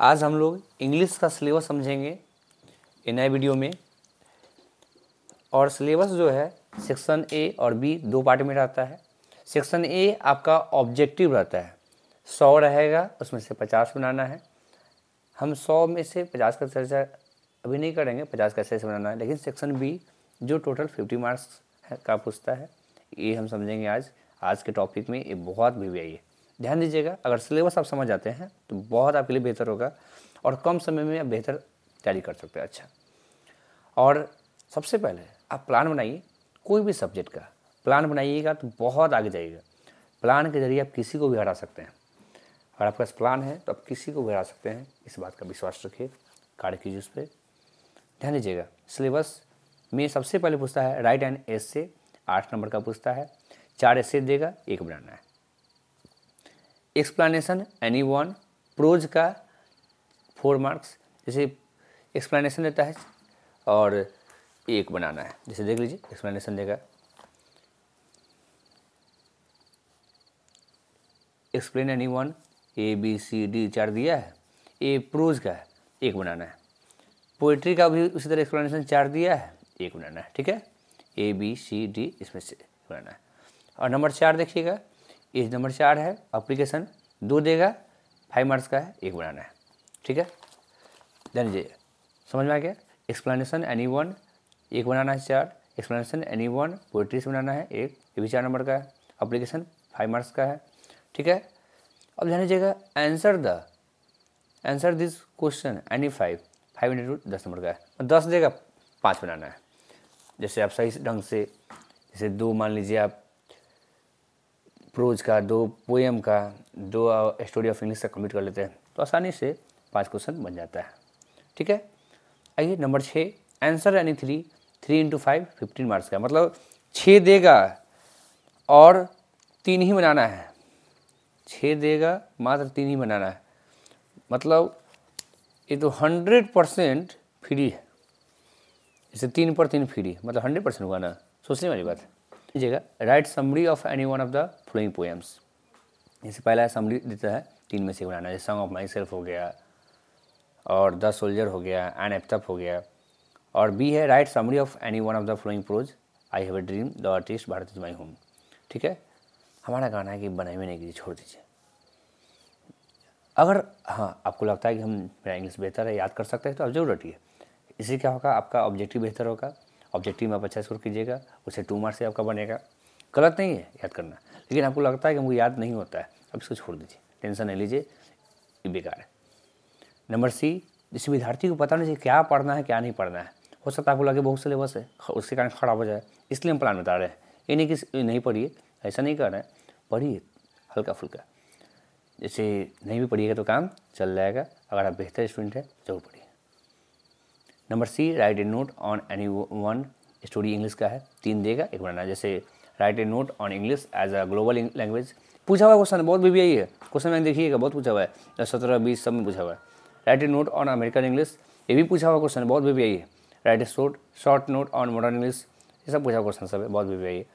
आज हम लोग इंग्लिश का सिलेबस समझेंगे इन नए वीडियो में और सिलेबस जो है सेक्शन ए और बी दो पार्ट में रहता है सेक्शन ए आपका ऑब्जेक्टिव रहता है सौ रहेगा उसमें से पचास बनाना है हम सौ में से पचास का चर्चा अभी नहीं करेंगे पचास का चर्चा बनाना है लेकिन सेक्शन बी जो टोटल फिफ्टी मार्क्स का पूछता है ये हम समझेंगे आज आज के टॉपिक में ये बहुत वीवीआई है ध्यान दीजिएगा अगर सिलेबस आप समझ जाते हैं तो बहुत आपके लिए बेहतर होगा और कम समय में आप बेहतर तैयारी कर सकते हैं अच्छा और सबसे पहले आप प्लान बनाइए कोई भी सब्जेक्ट का प्लान बनाइएगा तो बहुत आगे जाइएगा प्लान के जरिए आप किसी को भी हरा सकते हैं अगर आपके पास प्लान है तो आप किसी को भी हरा सकते हैं इस बात का विश्वास रखिए कार्य कीजिए उस पर ध्यान दीजिएगा सिलेबस में सबसे पहले पूछता है राइट एंड एस से आठ नंबर का पूछता है चार एस देगा एक बनाना है एक्सप्लानशन एनी वन प्रोज का फोर मार्क्स जैसे एक्सप्लानेशन देता है और एक बनाना है जैसे देख लीजिए एक्सप्लानशन देगा explain any one A B C D चार दिया है ए प्रोज का है एक बनाना है पोइट्री का भी उसी तरह एक्सप्लेनेशन चार दिया है एक बनाना है ठीक है ए बी सी डी इसमें से बनाना है और नंबर चार देखिएगा ये नंबर चार है अप्लीकेशन दो देगा फाइव मार्क्स का है एक बनाना है ठीक है ध्यान दीजिए समझ में आ गया एक्सप्लेनेशन एनी वन एक बनाना है चार एक्सप्लेनेशन एनी वन पोइट्री से बनाना है एक ये भी चार नंबर का है अप्लीकेशन फाइव मार्क्स का है ठीक है अब ध्यान दीजिएगा answer the answer this question any five five into दस नंबर का है दस देगा पाँच बनाना है जैसे आप सही ढंग से जैसे दो मान लीजिए आप प्रोज का दो पोएम का दो स्टोरी ऑफ इंग्लिश का कंप्लीट कर लेते हैं तो आसानी से पाँच क्वेश्चन बन जाता है ठीक है आइए नंबर छः आंसर यानी three three into five fifteen marks का मतलब छः देगा और तीन ही बनाना है छः देगा मात्र तीन ही बनाना है मतलब ये तो हंड्रेड परसेंट फ्री है जैसे तीन पर तीन फ्री मतलब हंड्रेड परसेंट हुआ ना सोचने वाली बात लीजिएगा write summary of any one of the following poems जैसे पहला समरी देता है तीन में से बनाना जैसे सॉन्ग ऑफ माई सेल्फ हो गया और द सोल्जर हो गया एन एपथप हो गया और बी है write summary of any one of the following prose I have a dream the artist Bharat is my home ठीक है हमारा गाना है कि बनाए में नहीं छोड़ दीजिए अगर हाँ आपको लगता है कि हम मेरा इंग्लिश बेहतर है याद कर सकते हैं तो आप जरूर रटिए इससे क्या होगा आपका ऑब्जेक्टिव बेहतर होगा ऑब्जेक्टिव में आप अच्छा स्कोर कीजिएगा उसे टू मार्क्स से आपका बनेगा गलत नहीं है याद करना लेकिन आपको लगता है कि मुझे याद नहीं होता है अब इसको छोड़ दीजिए टेंशन नहीं लीजिए ये बेकार है नंबर सी जिस विद्यार्थी को पता नहीं चाहिए क्या पढ़ना है क्या नहीं पढ़ना है हो सकता है आपको लगे बहुत सिलेबस है उसके कारण खराब हो जाए इसलिए हम प्लान बता रहे हैं ये नहीं कि नहीं पढ़िए ऐसा नहीं कर रहे हैं पढ़िए हल्का फुल्का जैसे नहीं भी पढ़िएगा तो काम चल जाएगा अगर आप बेहतर स्टूडेंट हैं जरूर पढ़िए number C write a note on any one story English का है तीन देगा एक बनाना जैसे write a note on English as a global language पूछा हुआ क्वेश्चन बहुत बीबी आई है क्वेश्चन बैंक देखिएगा बहुत पूछा हुआ है दस सत्रह बीस सब में पूछा हुआ है write a note on American English ये भी पूछा हुआ क्वेश्चन बहुत बीबी आई है write a short short note on modern English ये सब पूछा क्वेश्चन सब है बहुत बीबी आई है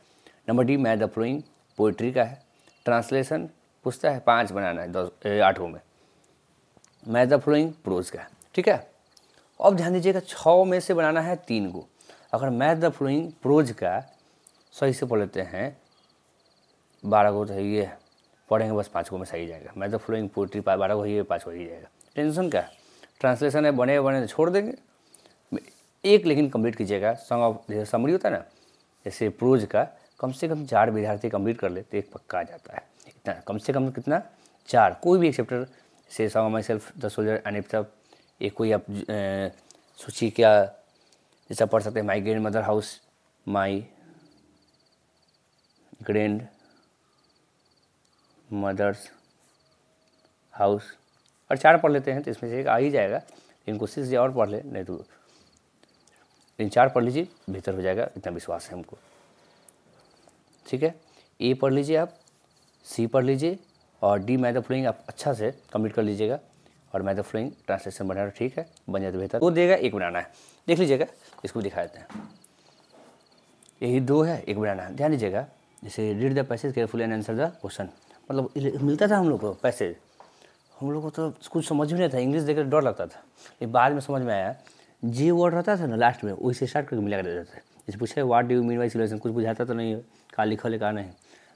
number D math the following poetry का है ट्रांसलेशन पूछता है पाँच बनाना है दस आठों में मैथ द फ्लोइंग प्रोज का है ठीक है अब ध्यान दीजिएगा छः में से बनाना है तीन गो अगर मैथ द फ्लोइंग प्रोज का सही से पढ़ लेते हैं बारह गो तो ये पढ़ेंगे बस पाँच गो में सही जाएगा मैथ द फ्लोइंग पोट्री बारह गो ही पाँच को ही जाएगा टेंशन का ट्रांसलेशन है बने बने तो छोड़ देंगे एक लेकिन कंप्लीट कीजिएगा सॉन्ग ऑफ जैसे समरी होता है ना जैसे प्रोज का कम से कम चार विद्यार्थी कंप्लीट कर ले तो एक पक्का आ जाता है इतना कम से कम कितना चार कोई भी एक चैप्टर से song myself the soldier and if ये कोई आप सूची क्या जैसा पढ़ सकते हैं my grandmother house my grandmother's house और चार पढ़ लेते हैं तो इसमें से एक आ ही जाएगा लेकिन कोशिश या और पढ़ ले नहीं तो इन चार पढ़ लीजिए बेहतर हो जाएगा इतना विश्वास है हमको ठीक है ए पढ़ लीजिए आप सी पढ़ लीजिए और डी मैथ फ्लोइंग आप अच्छा से कंप्लीट कर लीजिएगा और मैं तो फ्लोइंग ट्रांसलेशन बना रहा ठीक है बन जाए तो बेहतर वो देगा एक बनाना है देख लीजिएगा इसको दिखा देते हैं यही दो है एक बनाना है ध्यान दीजिएगा जैसे read the passage careful and answer the question मतलब मिलता था हम लोग को पैसेज हम लोग को तो कुछ समझ भी नहीं था इंग्लिश देखकर डर लगता था लेकिन बाद में समझ में आया जे वर्ड रहता था ना लास्ट में वही से स्टार्ट करके मिला कर देते थे जैसे पूछे what do mean by civilization कुछ बुझाता तो नहीं है कहा लिखल है कहा नहीं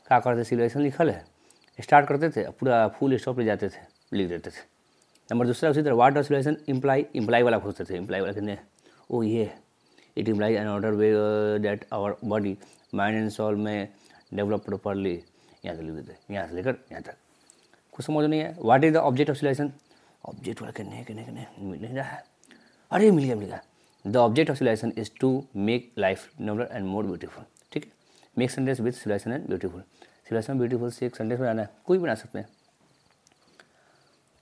कहा करते सिलेशन लिखल है स्टार्ट करते थे पूरा फुल स्टॉप ले जाते थे लिख देते थे नंबर दूसरा उसी तरह वाट ऑसोलेशन इम्प्लाई इम्प्लाई वाला खोजते थे इम्प्लाई वाला कहते हैं oh, ओ ये it implies an order way that our body mind and soul में डेवलप प्रॉपरली यहाँ से लिख देते यहाँ से लेकर यहाँ तक कुछ समझ नहीं है what is the object of civilization object वाला कहने कहने कहने नहीं रहा है अरे मिल गया मिल गया the object of civilization is to make life nobler and more beautiful ठीक है make sentence with civilization and beautiful civilization beautiful से एक सेंटेंस बनाना है कोई बना सकते हैं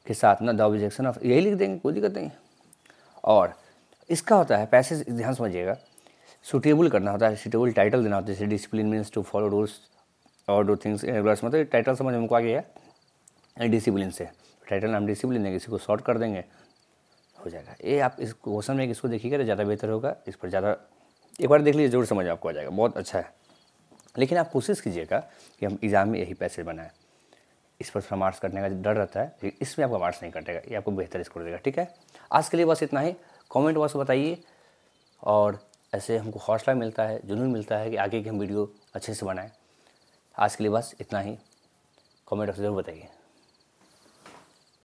के साथ ना द ऑब्जेक्शन ऑफ यही लिख देंगे कोई दिक्कत नहीं और इसका होता है पैसेज ध्यान समझिएगा सुटेबल करना होता है सुटेबल टाइटल देना होता है जैसे discipline means to follow rules और डू थिंग्स रूल्स मतलब टाइटल समझ हमको आ गया है डिसिप्लिन से टाइटल हम डिसिप्लिन देंगे इसी को शॉर्ट कर देंगे हो जाएगा ये आप इस क्वेश्चन में इसको देखिएगा तो ज़्यादा बेहतर होगा इस पर ज़्यादा एक बार देख लीजिए जरूर समझ आपको आ जाएगा बहुत अच्छा है लेकिन आप कोशिश कीजिएगा कि हम एग्ज़ाम में यही पैसेज बनाएं इस पर थोड़ा मार्क्स कटने का डर रहता है लेकिन इसमें आपका मार्क्स नहीं कटेगा ये आपको बेहतर स्कोर देगा ठीक है आज के लिए बस इतना ही कॉमेंट बॉक्स बताइए और ऐसे हमको हौसला मिलता है जुनून मिलता है कि आगे की हम वीडियो अच्छे से बनाएं आज के लिए बस इतना ही कमेंट बॉक्स जरूर बताइए